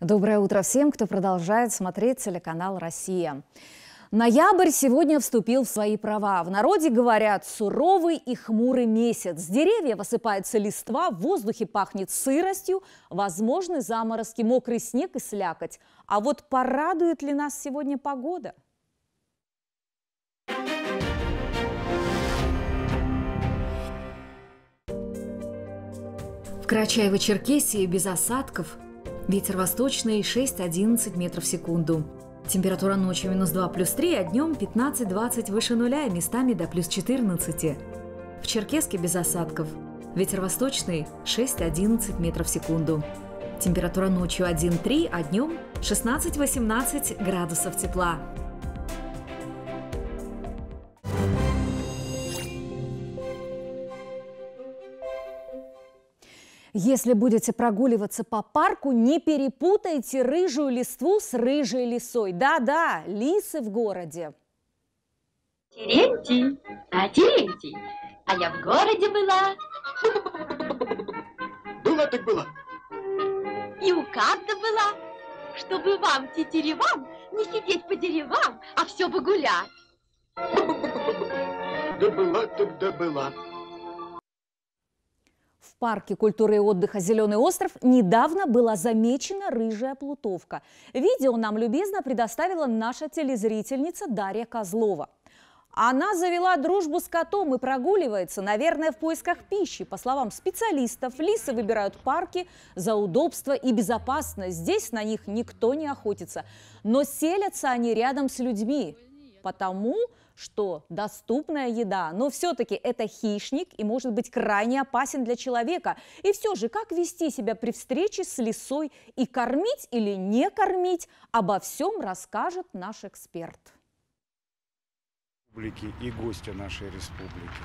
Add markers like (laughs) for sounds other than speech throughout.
Доброе утро всем, кто продолжает смотреть телеканал «Россия». Ноябрь сегодня вступил в свои права. В народе говорят суровый и хмурый месяц. С деревьев высыпается листва, в воздухе пахнет сыростью, возможны заморозки, мокрый снег и слякоть. А вот порадует ли нас сегодня погода? В Карачаево-Черкесии без осадков – Ветер восточный 6-11 метров в секунду. Температура ночью минус 2 плюс 3, а днем 15-20 выше нуля а местами до плюс 14. В Черкеске без осадков. Ветер восточный 6-11 метров в секунду. Температура ночью 1-3, а днем 16-18 градусов тепла. Если будете прогуливаться по парку, не перепутайте рыжую листву с рыжей лисой. Да-да, лисы в городе. Терентий, а Терентий, а я в городе была. Была так была. И у Канта была, чтобы вам, тетеревам, не сидеть по деревам, а все погулять. Да была да была. В парке культуры и отдыха «Зеленый остров» недавно была замечена рыжая плутовка. Видео нам любезно предоставила наша телезрительница Дарья Козлова. Она завела дружбу с котом и прогуливается, наверное, в поисках пищи. По словам специалистов, лисы выбирают парки за удобство и безопасность. Здесь на них никто не охотится. Но селятся они рядом с людьми. Потому что доступная еда, но все-таки это хищник и может быть крайне опасен для человека. И все же, как вести себя при встрече с лисой и кормить или не кормить, обо всем расскажет наш эксперт. И гостя нашей республики.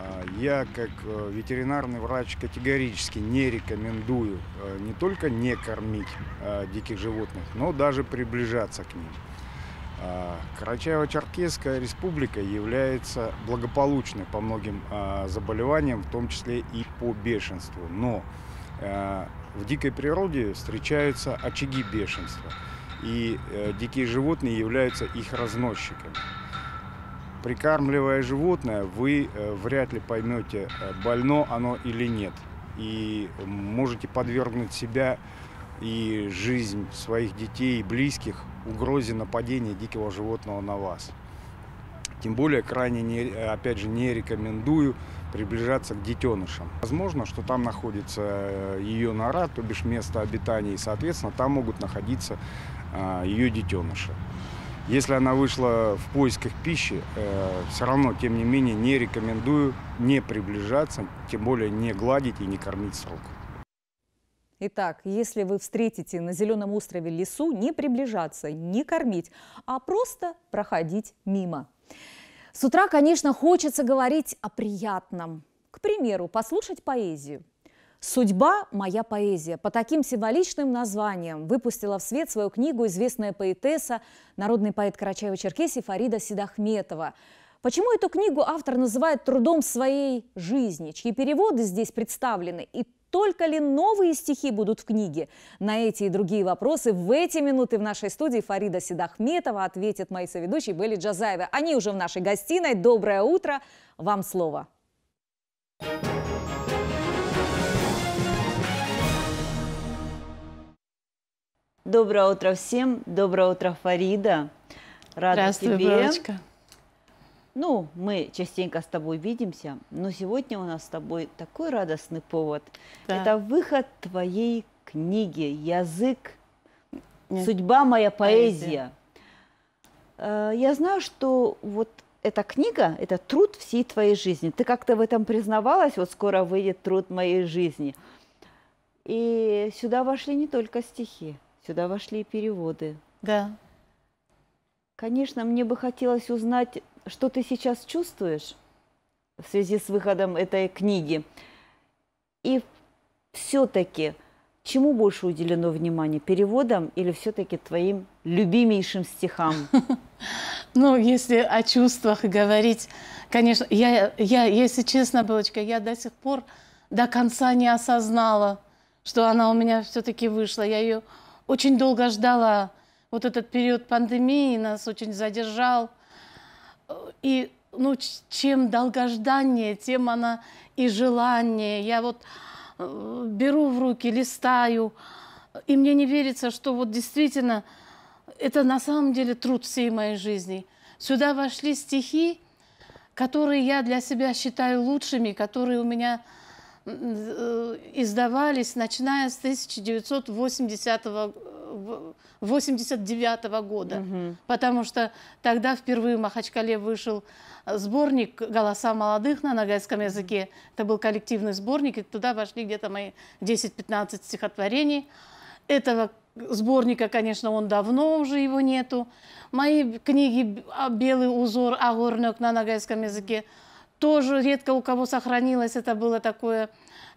А, я как э, ветеринарный врач категорически не рекомендую э, не только не кормить э, диких животных, но даже приближаться к ним. А, Карачаево-Черкесская республика является благополучной по многим а, заболеваниям, в том числе и по бешенству. Но э, в дикой природе встречаются очаги бешенства, и э, дикие животные являются их разносчиками. Прикармливая животное, вы э, вряд ли поймете, больно оно или нет, и можете подвергнуть себя и жизнь своих детей и близких угрозе нападения дикого животного на вас. Тем более, крайне, не, опять же, не рекомендую приближаться к детенышам. Возможно, что там находится э, ее нора, то бишь место обитания, и, соответственно, там могут находиться а, ее детеныши. Если она вышла в поисках пищи, э, все равно, тем не менее, не рекомендую не приближаться, тем более не гладить и не кормить сроком. Итак, если вы встретите на зеленом острове лесу, не приближаться, не кормить, а просто проходить мимо. С утра, конечно, хочется говорить о приятном. К примеру, послушать поэзию. «Судьба. Моя поэзия» по таким символичным названиям выпустила в свет свою книгу известная поэтесса, народный поэт Карачаева-Черкесии Фарида Седахметова. Почему эту книгу автор называет трудом своей жизни, чьи переводы здесь представлены и только ли новые стихи будут в книге? На эти и другие вопросы в эти минуты в нашей студии Фарида Седахметова ответит мои соведущие Белли Джазаева. Они уже в нашей гостиной. Доброе утро. Вам слово. Доброе утро всем. Доброе утро, Фарида. Рада Здравствуй, тебе. Белочка. Ну, мы частенько с тобой видимся, но сегодня у нас с тобой такой радостный повод. Да. Это выход твоей книги «Язык. Нет. Судьба моя поэзия». поэзия. Э, я знаю, что вот эта книга – это труд всей твоей жизни. Ты как-то в этом признавалась, вот скоро выйдет труд моей жизни. И сюда вошли не только стихи, сюда вошли и переводы. Да. Конечно, мне бы хотелось узнать, что ты сейчас чувствуешь в связи с выходом этой книги. И все-таки чему больше уделено внимание? Переводам или все-таки твоим любимейшим стихам? (laughs) Ну, если о чувствах говорить, конечно, я, я, если честно, Белочка, я до сих пор до конца не осознала, что она у меня все-таки вышла. Я ее очень долго ждала. Вот этот период пандемии нас очень задержал – и ну, чем долгожданнее, тем она и желание. Я вот э, беру в руки, листаю, и мне не верится, что вот действительно это на самом деле труд всей моей жизни. Сюда вошли стихи, которые я для себя считаю лучшими, которые у меня э, издавались, начиная с 1980 года. 89 -го года, угу. потому что тогда впервые в Махачкале вышел сборник «Голоса молодых» на нагайском языке. Это был коллективный сборник, и туда вошли где-то мои 10-15 стихотворений. Этого сборника, конечно, он давно уже его нету. Мои книги «Белый узор», «Агорнек» на нагайском языке – тоже редко у кого сохранилось. Это было такое,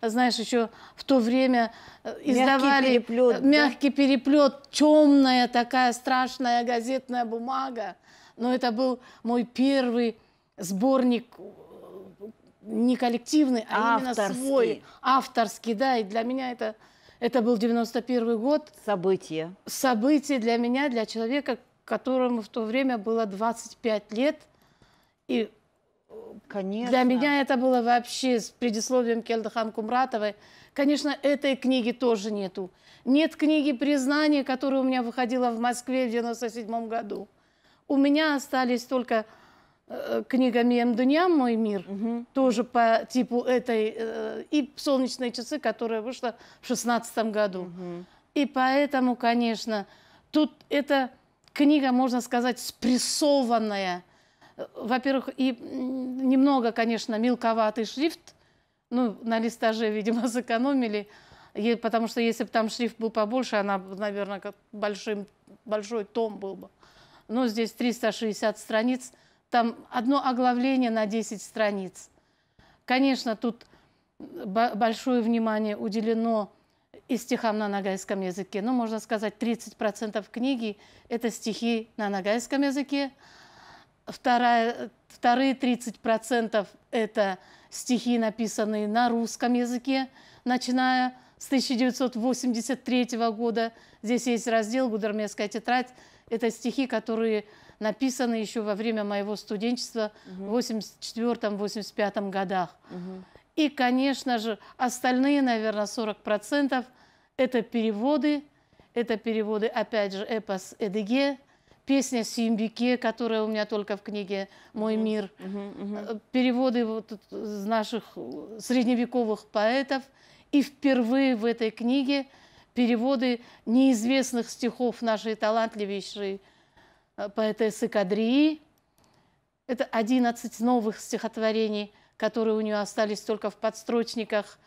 знаешь, еще в то время э, издавали мягкий переплет, мягкий да? переплет темная такая страшная газетная бумага. Но это был мой первый сборник э, не коллективный, а авторский. именно свой, авторский, да, и для меня это, это был 91 год. Событие. Событие для меня, для человека, которому в то время было 25 лет, и Конечно. Для меня это было вообще с предисловием Келдыхан Кумратовой. Конечно, этой книги тоже нету. Нет книги признания, которая у меня выходила в Москве в 97 году. У меня остались только э, книга «Мием Дунья. Мой мир», угу. тоже по типу этой, э, и «Солнечные часы», которая вышла в 16 году. Угу. И поэтому, конечно, тут эта книга, можно сказать, спрессованная. Во-первых, и немного, конечно, мелковатый шрифт. Ну, на листаже, видимо, (laughs) сэкономили. И, потому что если бы там шрифт был побольше, она, наверное, как большим, большой том был бы. Но здесь 360 страниц. Там одно оглавление на 10 страниц. Конечно, тут большое внимание уделено и стихам на нагайском языке. Ну, можно сказать, 30% книги – это стихи на нагайском языке, вторая, вторые 30% это стихи, написанные на русском языке, начиная с 1983 года. Здесь есть раздел «Гудермесская тетрадь». Это стихи, которые написаны еще во время моего студенчества в 84-85 годах. И, конечно же, остальные, наверное, 40% это переводы. Это переводы, опять же, эпос Эдеге, песня «Симбике», которая у меня только в книге «Мой мир», uh -huh, uh -huh. переводы вот из наших э, средневековых поэтов. И впервые в этой книге переводы неизвестных стихов нашей талантливейшей э, поэтессы Кадрии. Это 11 новых стихотворений, которые у нее остались только в подстрочниках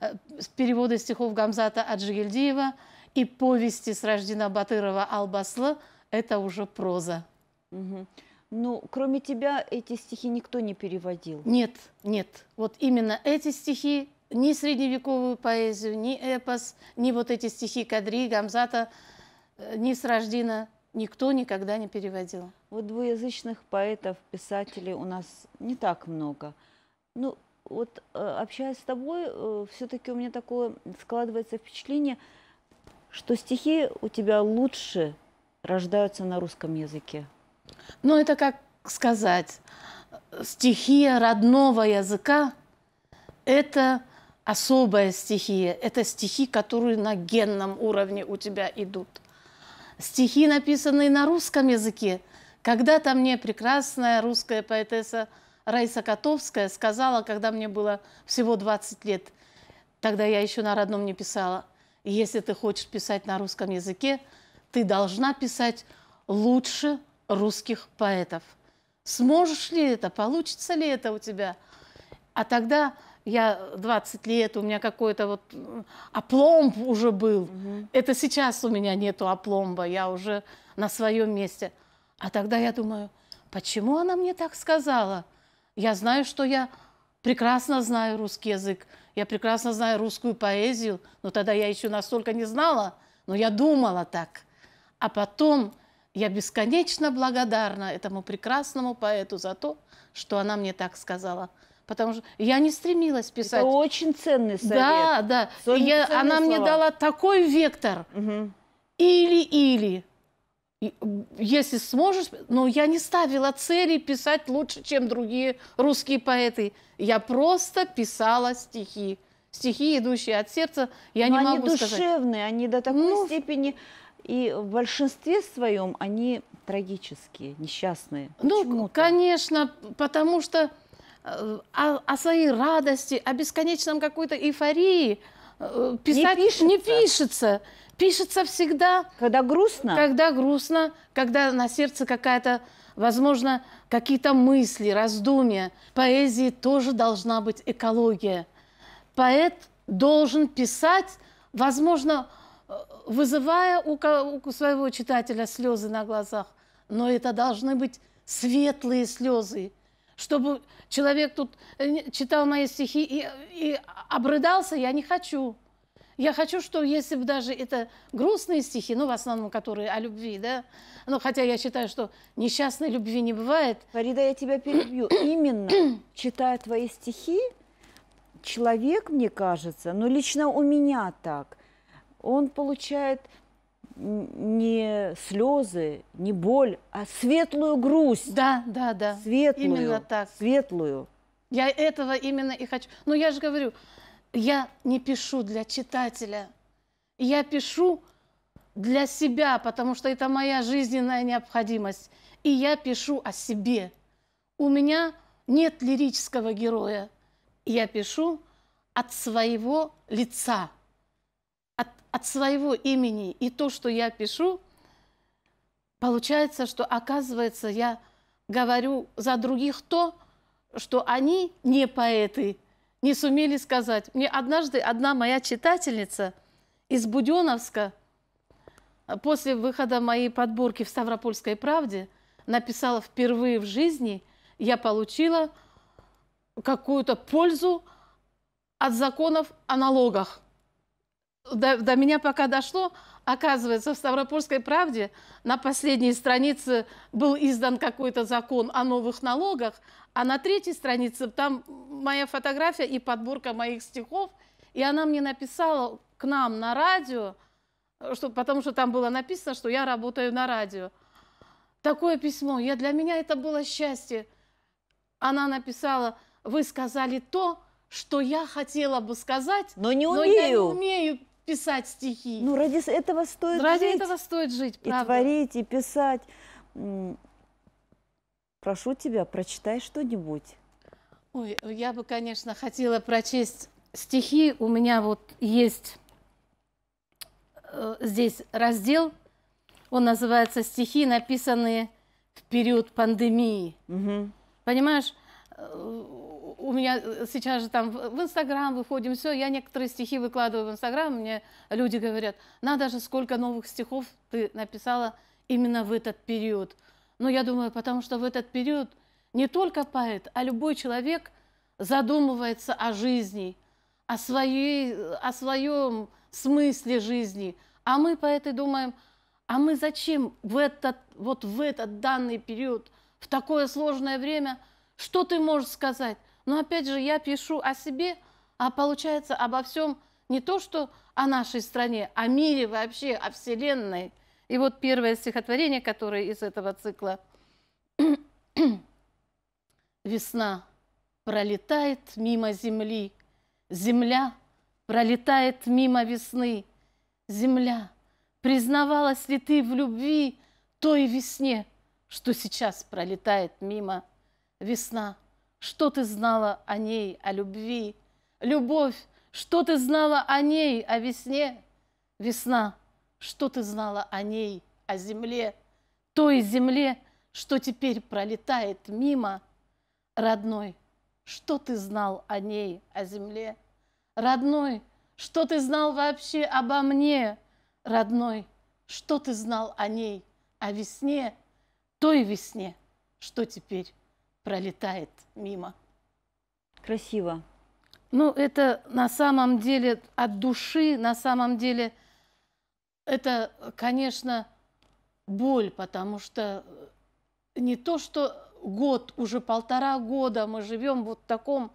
э, переводы стихов Гамзата Аджигельдиева и повести с рождена Батырова Албасла – это уже проза. Угу. Ну, кроме тебя эти стихи никто не переводил. Нет, нет. Вот именно эти стихи, ни средневековую поэзию, ни эпос, ни вот эти стихи Кадри, Гамзата, э, ни с рождения никто никогда не переводил. Вот двуязычных поэтов, писателей у нас не так много. Ну, вот э, общаясь с тобой, э, все-таки у меня такое складывается впечатление, что стихи у тебя лучше рождаются на русском языке. Ну, это как сказать, стихия родного языка – это особая стихия, это стихи, которые на генном уровне у тебя идут. Стихи, написанные на русском языке. Когда-то мне прекрасная русская поэтесса Раиса Котовская сказала, когда мне было всего 20 лет, тогда я еще на родном не писала, если ты хочешь писать на русском языке – ты должна писать лучше русских поэтов. Сможешь ли это, получится ли это у тебя? А тогда я 20 лет, у меня какой-то вот э, опломб уже был. Угу. Это сейчас у меня нету опломба, я уже на своем месте. А тогда я думаю, почему она мне так сказала? Я знаю, что я прекрасно знаю русский язык, я прекрасно знаю русскую поэзию, но тогда я еще настолько не знала, но я думала так. А потом я бесконечно благодарна этому прекрасному поэту за то, что она мне так сказала. Потому что я не стремилась писать. Это очень ценный совет. Да, да. Ценный, я, ценный она слова. мне дала такой вектор. Угу. Или-или. Если сможешь, но я не ставила цели писать лучше, чем другие русские поэты. Я просто писала стихи. Стихи, идущие от сердца, я но не могу сказать. они душевные, они до такой ну, степени и в большинстве своем они трагические, несчастные. Ну, конечно, потому что э, о, о своей радости, о бесконечном какой-то эйфории э, писать не пишется. не пишется. Пишется всегда. Когда грустно? Когда грустно, когда на сердце какая-то, возможно, какие-то мысли, раздумья. Поэзии тоже должна быть экология. Поэт должен писать, возможно, вызывая у, своего читателя слезы на глазах, но это должны быть светлые слезы, чтобы человек тут э, читал мои стихи и, и обрыдался, я не хочу. Я хочу, что если бы даже это грустные стихи, ну, в основном, которые о любви, да, но ну, хотя я считаю, что несчастной любви не бывает. Фарида, я тебя перебью. Именно читая твои стихи, человек, мне кажется, ну, лично у меня так, он получает не слезы, не боль, а светлую грусть. Да, да, да. Светлую. Именно так. Светлую. Я этого именно и хочу. Но я же говорю, я не пишу для читателя. Я пишу для себя, потому что это моя жизненная необходимость. И я пишу о себе. У меня нет лирического героя. Я пишу от своего лица от своего имени и то, что я пишу, получается, что оказывается, я говорю за других то, что они, не поэты, не сумели сказать. Мне однажды одна моя читательница из Буденовска э, после выхода моей подборки в «Ставропольской правде» написала впервые в жизни, я получила какую-то пользу от законов о налогах до, до меня пока дошло, оказывается, в Ставропольской правде на последней странице был издан какой-то закон о новых налогах, а на третьей странице там моя фотография и подборка моих стихов. И она мне написала к нам на радио, что, потому что там было написано, что я работаю на радио. Такое письмо. Я, для меня это было счастье. Она написала, вы сказали то, что я хотела бы сказать, но не умею. Но я не умею писать стихи. Ну, ради этого стоит ради жить. Ради этого стоит жить, правда. И творить, и писать. Прошу тебя, прочитай что-нибудь. Ой, я бы, конечно, хотела прочесть стихи. У меня вот есть э, здесь раздел. Он называется «Стихи, написанные в период пандемии». Угу. Понимаешь, э, у меня э, сейчас же там в Инстаграм выходим, все, я некоторые стихи выкладываю в Инстаграм, мне люди говорят, надо же, сколько новых стихов ты написала именно в этот период. Но ну, я думаю, потому что в этот период не только поэт, а любой человек задумывается о жизни, о, своей, о своем смысле жизни. А мы, поэты, думаем, а мы зачем в этот, вот в этот данный период, в такое сложное время, что ты можешь сказать? Но опять же, я пишу о себе, а получается обо всем не то, что о нашей стране, о мире вообще, о Вселенной. И вот первое стихотворение, которое из этого цикла (clears throat) «Весна пролетает мимо земли, земля пролетает мимо весны, земля, признавалась ли ты в любви той весне, что сейчас пролетает мимо весна?» Что ты знала о ней, о любви? Любовь, что ты знала о ней, о весне? Весна, что ты знала о ней, о земле? Той земле, что теперь пролетает мимо. Родной, что ты знал о ней, о земле? Родной, что ты знал вообще обо мне? Родной, что ты знал о ней, о весне? Той весне, что теперь пролетает мимо. Красиво. Ну, это на самом деле от души, на самом деле, это, конечно, боль, потому что не то, что год, уже полтора года мы живем вот в таком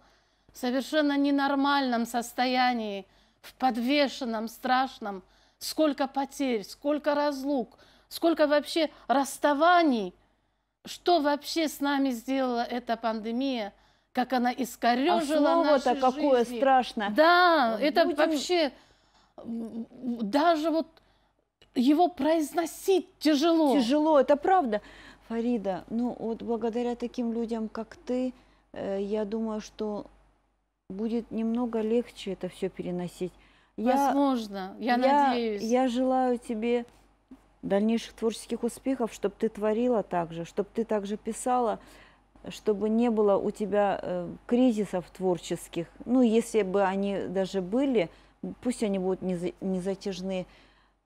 совершенно ненормальном состоянии, в подвешенном, страшном, сколько потерь, сколько разлук, сколько вообще расставаний – что вообще с нами сделала эта пандемия, как она искорежила а наши какое страшное. Да, Будем... это вообще даже вот его произносить тяжело. Тяжело, это правда. Фарида, ну вот благодаря таким людям, как ты, э, я думаю, что будет немного легче это все переносить. Возможно, я, я надеюсь. Я желаю тебе дальнейших творческих успехов, чтобы ты творила также, чтобы ты также писала, чтобы не было у тебя э, кризисов творческих. Ну, если бы они даже были, пусть они будут не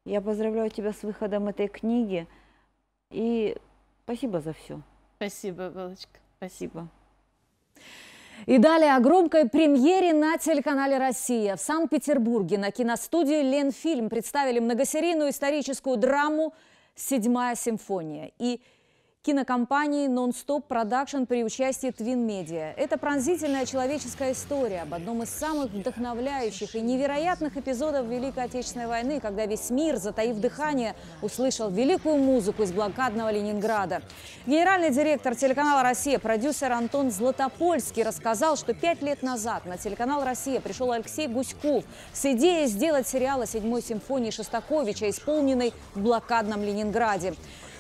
Я поздравляю тебя с выходом этой книги и спасибо за все. Спасибо, Галочка. Спасибо. И далее о громкой премьере на телеканале «Россия». В Санкт-Петербурге на киностудии «Ленфильм» представили многосерийную историческую драму «Седьмая симфония». И кинокомпании «Нон-стоп Продакшн» при участии Twin Media. Это пронзительная человеческая история об одном из самых вдохновляющих и невероятных эпизодов Великой Отечественной войны, когда весь мир, затаив дыхание, услышал великую музыку из блокадного Ленинграда. Генеральный директор телеканала «Россия», продюсер Антон Златопольский рассказал, что пять лет назад на телеканал «Россия» пришел Алексей Гуськов с идеей сделать сериал о седьмой симфонии Шостаковича, исполненной в блокадном Ленинграде.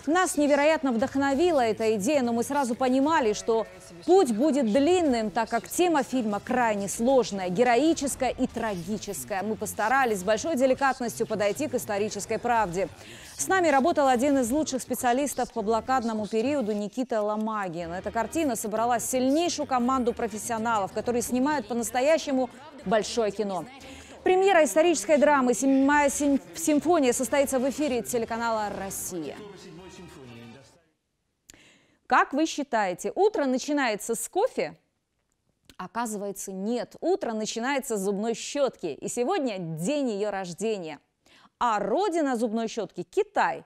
Нас невероятно вдохновила эта идея, но мы сразу понимали, что путь будет длинным, так как тема фильма крайне сложная, героическая и трагическая. Мы постарались с большой деликатностью подойти к исторической правде. С нами работал один из лучших специалистов по блокадному периоду Никита Ломагин. Эта картина собрала сильнейшую команду профессионалов, которые снимают по-настоящему большое кино. Премьера исторической драмы «Седьмая симфония» состоится в эфире телеканала «Россия». Как вы считаете, утро начинается с кофе? Оказывается, нет. Утро начинается с зубной щетки, и сегодня день ее рождения. А родина зубной щетки – Китай.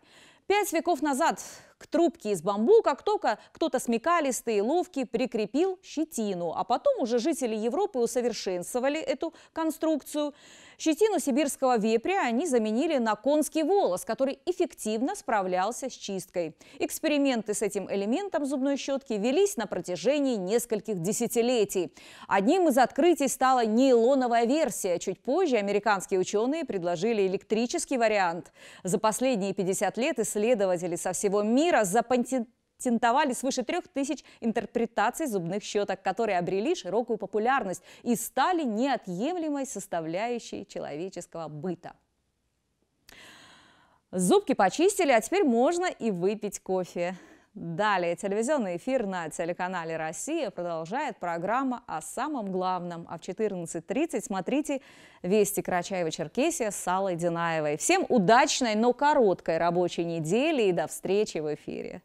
Пять веков назад к трубке из бамбука кто-то, кто-то смекалистый и ловкий прикрепил щетину, а потом уже жители Европы усовершенствовали эту конструкцию – Щетину сибирского вепря они заменили на конский волос, который эффективно справлялся с чисткой. Эксперименты с этим элементом зубной щетки велись на протяжении нескольких десятилетий. Одним из открытий стала нейлоновая версия. Чуть позже американские ученые предложили электрический вариант. За последние 50 лет исследователи со всего мира запатентовали патентовали свыше трех тысяч интерпретаций зубных щеток, которые обрели широкую популярность и стали неотъемлемой составляющей человеческого быта. Зубки почистили, а теперь можно и выпить кофе. Далее телевизионный эфир на телеканале «Россия» продолжает программа о самом главном. А в 14.30 смотрите «Вести Карачаева-Черкесия» с Аллой Динаевой. Всем удачной, но короткой рабочей недели и до встречи в эфире.